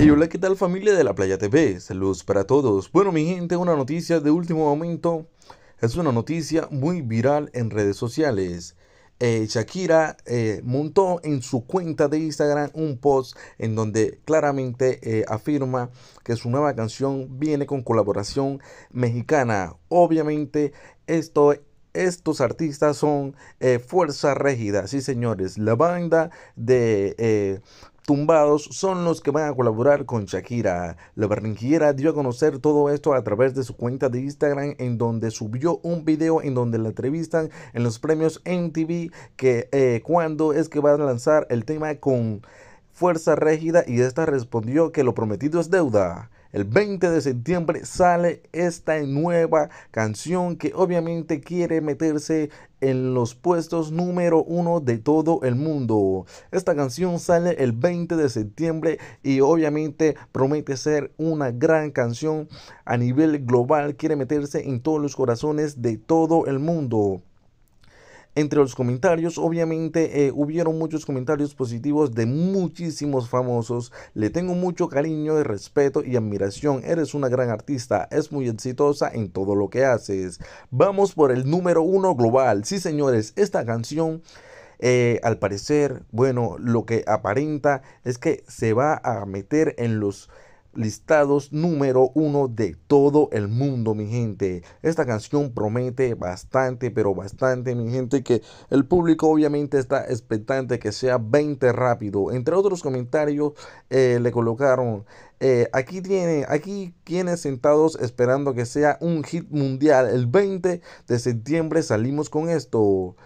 Y hola, ¿qué tal familia de la Playa TV? Saludos para todos. Bueno, mi gente, una noticia de último momento. Es una noticia muy viral en redes sociales. Eh, Shakira eh, montó en su cuenta de Instagram un post en donde claramente eh, afirma que su nueva canción viene con colaboración mexicana. Obviamente estos artistas son Fuerza Régida, sí señores, la banda de tumbados son los que van a colaborar con Shakira. La barranquillera dio a conocer todo esto a través de su cuenta de Instagram en donde subió un video en donde la entrevistan en los premios MTV que eh, cuando es que van a lanzar el tema con fuerza rígida y esta respondió que lo prometido es deuda. El 20 de septiembre sale esta nueva canción que obviamente quiere meterse en los puestos número uno de todo el mundo. Esta canción sale el 20 de septiembre y obviamente promete ser una gran canción a nivel global. Quiere meterse en todos los corazones de todo el mundo. Entre los comentarios, obviamente, eh, hubieron muchos comentarios positivos de muchísimos famosos. Le tengo mucho cariño respeto y admiración. Eres una gran artista, es muy exitosa en todo lo que haces. Vamos por el número uno global. Sí, señores, esta canción... Eh, al parecer, bueno, lo que aparenta es que se va a meter en los listados número uno de todo el mundo, mi gente. Esta canción promete bastante, pero bastante, mi gente, que el público obviamente está expectante que sea 20 rápido. Entre otros comentarios eh, le colocaron, eh, aquí tiene, aquí tienes sentados esperando que sea un hit mundial. El 20 de septiembre salimos con esto.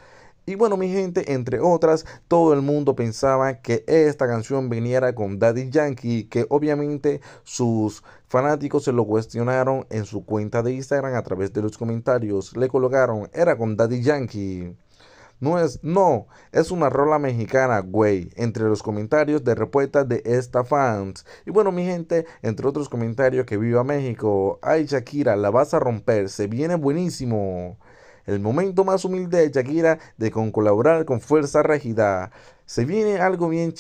Y bueno, mi gente, entre otras, todo el mundo pensaba que esta canción viniera con Daddy Yankee, que obviamente sus fanáticos se lo cuestionaron en su cuenta de Instagram a través de los comentarios. Le colocaron, era con Daddy Yankee. No es, no, es una rola mexicana, güey, entre los comentarios de respuesta de esta fans. Y bueno, mi gente, entre otros comentarios que viva México. Ay, Shakira, la vas a romper, se viene buenísimo el momento más humilde de Shakira de con colaborar con Fuerza Régida. Se viene algo bien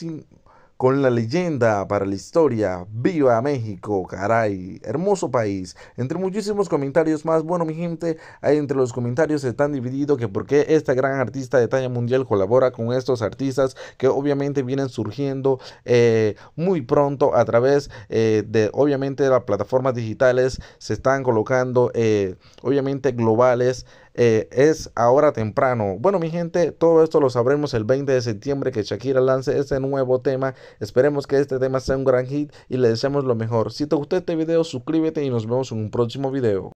con la leyenda para la historia. ¡Viva México! ¡Caray! Hermoso país. Entre muchísimos comentarios más, bueno, mi gente, entre los comentarios están divididos que por qué esta gran artista de talla mundial colabora con estos artistas que obviamente vienen surgiendo eh, muy pronto a través eh, de, obviamente, las plataformas digitales. Se están colocando, eh, obviamente, globales. Eh, es ahora temprano. Bueno, mi gente, todo esto lo sabremos el 20 de septiembre que Shakira lance este nuevo tema. Esperemos que este tema sea un gran hit y le deseamos lo mejor. Si te gustó este video, suscríbete y nos vemos en un próximo video.